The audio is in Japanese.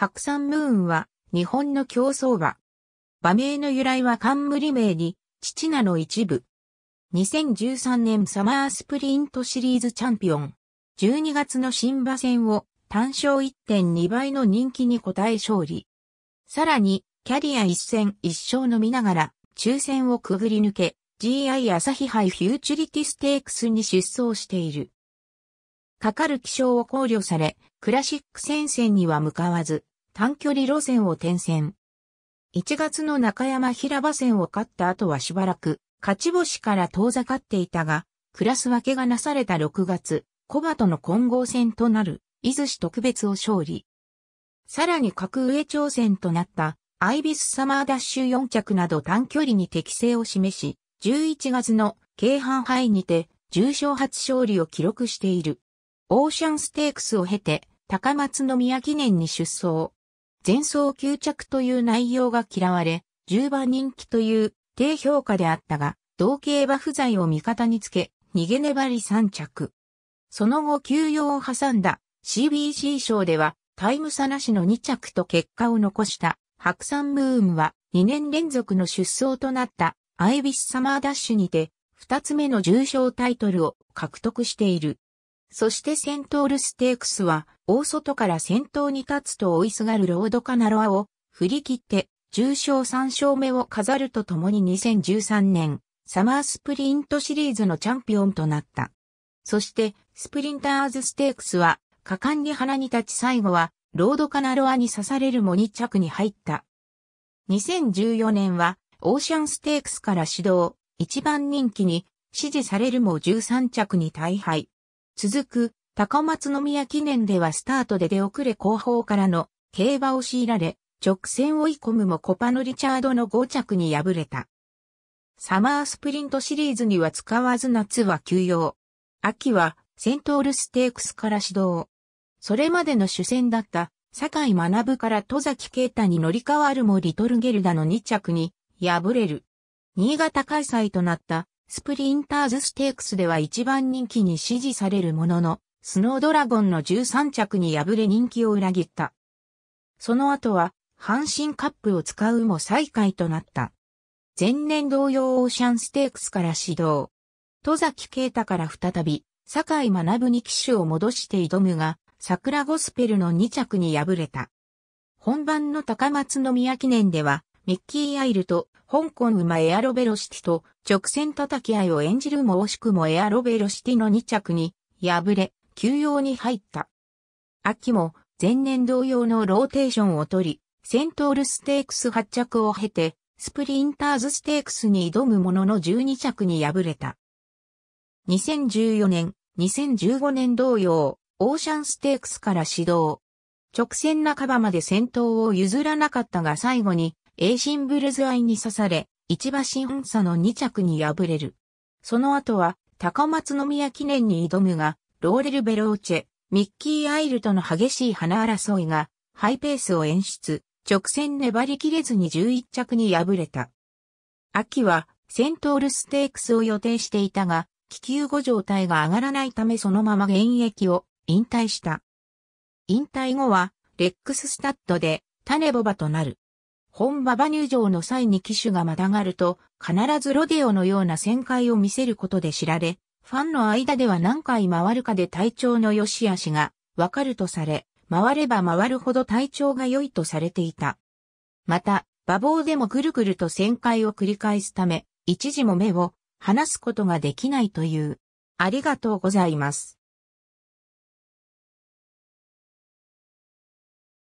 白山ムーンは日本の競走馬。馬名の由来は冠名に、父なの一部。2013年サマースプリントシリーズチャンピオン。12月の新馬戦を単勝1.2倍の人気に応え勝利。さらに、キャリア1戦1勝のみながら、抽選をくぐり抜け、GI 朝日杯フューチュリティステークスに出走している。かかる気象を考慮され、クラシック戦線には向かわず、短距離路線を転戦。1月の中山平場線を勝った後はしばらく、勝ち星から遠ざかっていたが、クラス分けがなされた6月、小馬との混合戦となる、伊豆市特別を勝利。さらに格上挑戦となった、アイビスサマーダッシュ4着など短距離に適性を示し、11月の京阪杯にて、重賞初勝利を記録している。オーシャンステークスを経て、高松宮記念に出走。前走9着という内容が嫌われ、10番人気という低評価であったが、同系馬不在を味方につけ、逃げ粘り3着。その後休養を挟んだ CBC 賞ではタイム差なしの2着と結果を残した白山ムームは2年連続の出走となったアイビスサマーダッシュにて2つ目の重賞タイトルを獲得している。そしてセントールステークスは、大外から先頭に立つと追いすがるロードカナロアを振り切って、重賞3勝目を飾るとともに2013年、サマースプリントシリーズのチャンピオンとなった。そして、スプリンターズステークスは、果敢に鼻に立ち最後は、ロードカナロアに刺されるも2着に入った。2014年は、オーシャンステークスから始動、一番人気に、支持されるも13着に大敗。続く、高松宮記念ではスタートで出遅れ後方からの競馬を強いられ、直線追い込むもコパのリチャードの5着に敗れた。サマースプリントシリーズには使わず夏は休養。秋はセントールステークスから始動。それまでの主戦だった坂井学から戸崎啓太に乗り換わるもリトルゲルダの2着に敗れる。新潟開催となったスプリンターズステークスでは一番人気に支持されるものの、スノードラゴンの13着に敗れ人気を裏切った。その後は、阪神カップを使うも再開となった。前年同様オーシャンステークスから始動。戸崎啓太から再び、坂井学に騎手を戻して挑むが、桜ゴスペルの2着に敗れた。本番の高松宮記念では、ミッキー・アイルと香港馬エアロベロシティと直線叩き合いを演じるも惜しくもエアロベロシティの2着に敗れ、休養に入った。秋も前年同様のローテーションを取り、セントールステークス発着を経て、スプリンターズステークスに挑むものの12着に敗れた。2014年、2015年同様、オーシャンステークスから始動。直線半ばまで先頭を譲らなかったが最後にエイシンブルズアイに刺され、一馬本社の2着に敗れる。その後は、高松宮記念に挑むが、ローレル・ベローチェ、ミッキー・アイルとの激しい花争いが、ハイペースを演出、直線粘りきれずに11着に敗れた。秋は、セントールステークスを予定していたが、気球後状態が上がらないためそのまま現役を引退した。引退後は、レックススタッドで、種ボバとなる。本馬場入場の際に騎手がまたがると、必ずロデオのような旋回を見せることで知られ、ファンの間では何回回るかで体調の良し悪しがわかるとされ、回れば回るほど体調が良いとされていた。また、馬房でもぐるぐると旋回を繰り返すため、一時も目を離すことができないという。ありがとうございます。